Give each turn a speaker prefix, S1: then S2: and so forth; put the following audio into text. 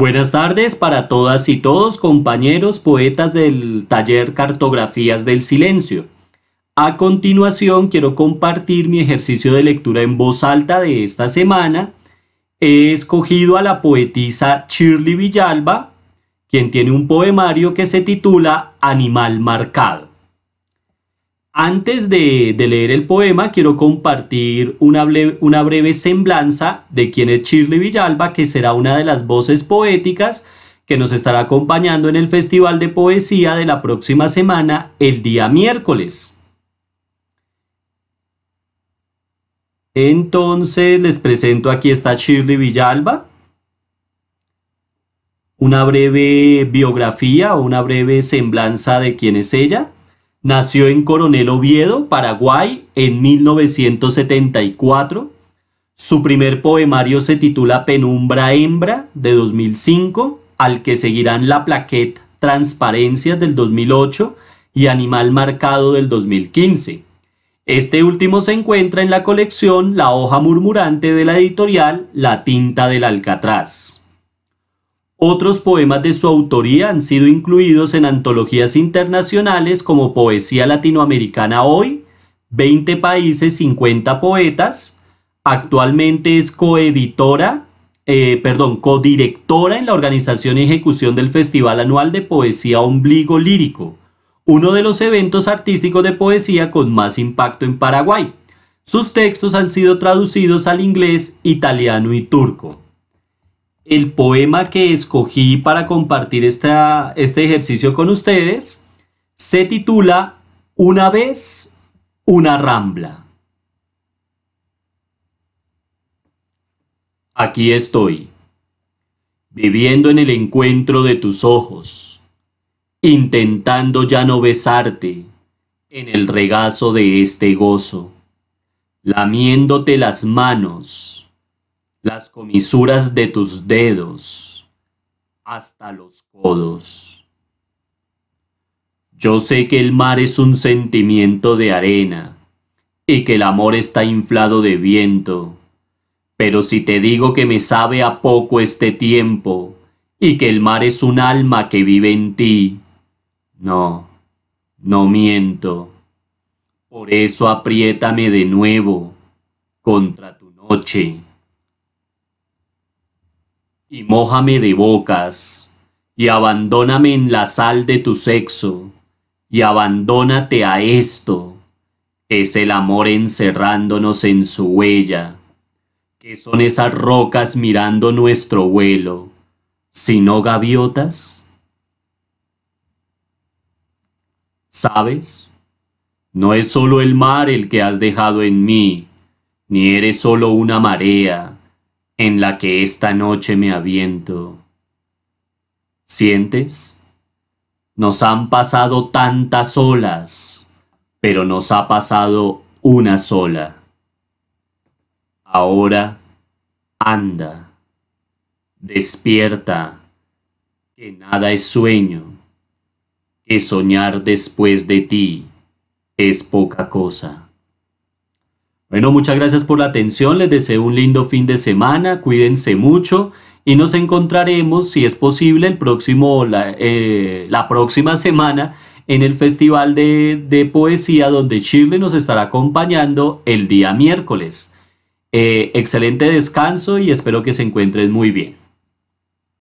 S1: Buenas tardes para todas y todos, compañeros poetas del taller Cartografías del Silencio. A continuación quiero compartir mi ejercicio de lectura en voz alta de esta semana. He escogido a la poetisa Shirley Villalba, quien tiene un poemario que se titula Animal Marcado. Antes de, leer el poema, quiero compartir una, una breve semblanza de quién es Shirley Villalba, que será una de las voces poéticas que nos estará acompañando en el Festival de Poesía de la próxima semana, el día miércoles. Entonces les presento aquí está Shirley Villalba, una breve biografía o una breve semblanza de quién es ella. Nació en Coronel Oviedo, Paraguay, en 1974. Su primer poemario se titula Penumbra Hembra de 2005, al que seguirán La Plaqueta Transparencias del 2008 y Animal Marcado del 2015. Este último se encuentra en la colección La hoja murmurante de la editorial La tinta del Alcatraz. Otros poemas de su autoría han sido incluidos en antologías internacionales como Poesía Latinoamericana Hoy, 20 países, 50 poetas. Actualmente es coeditora, eh, perdón, codirectora en la organización y ejecución del Festival Anual de Poesía Ombligo Lírico, uno de los eventos artísticos de poesía con más impacto en Paraguay. Sus textos han sido traducidos al inglés, italiano y turco el poema que escogí para compartir este ejercicio con ustedes se titula Una vez una rambla. Aquí estoy, viviendo en el encuentro de tus ojos, intentando ya no besarte en el regazo de este gozo, lamiéndote las manos las comisuras de tus dedos hasta los codos. Yo sé que el mar es un sentimiento de arena y que el amor está inflado de viento, pero si te digo que me sabe a poco este tiempo y que el mar es un alma que vive en ti, no, no miento. Por eso apriétame de nuevo contra tu noche y mójame de bocas, y abandóname en la sal de tu sexo, y abandónate a esto. Es el amor encerrándonos en su huella, que son esas rocas mirando nuestro vuelo, sino gaviotas. ¿Sabes? No es solo el mar el que has dejado en mí, ni eres solo una marea en la que esta noche me aviento. ¿Sientes? Nos han pasado tantas olas, pero nos ha pasado una sola. Ahora, anda, despierta, que nada es sueño, que soñar después de ti es poca cosa. Bueno, muchas gracias por la atención, les deseo un lindo fin de semana, cuídense mucho y nos encontraremos, si es posible, el próximo, la, eh, la próxima semana en el Festival de, Poesía donde Shirley nos estará acompañando el día miércoles. Eh, excelente descanso y espero que se encuentren muy bien.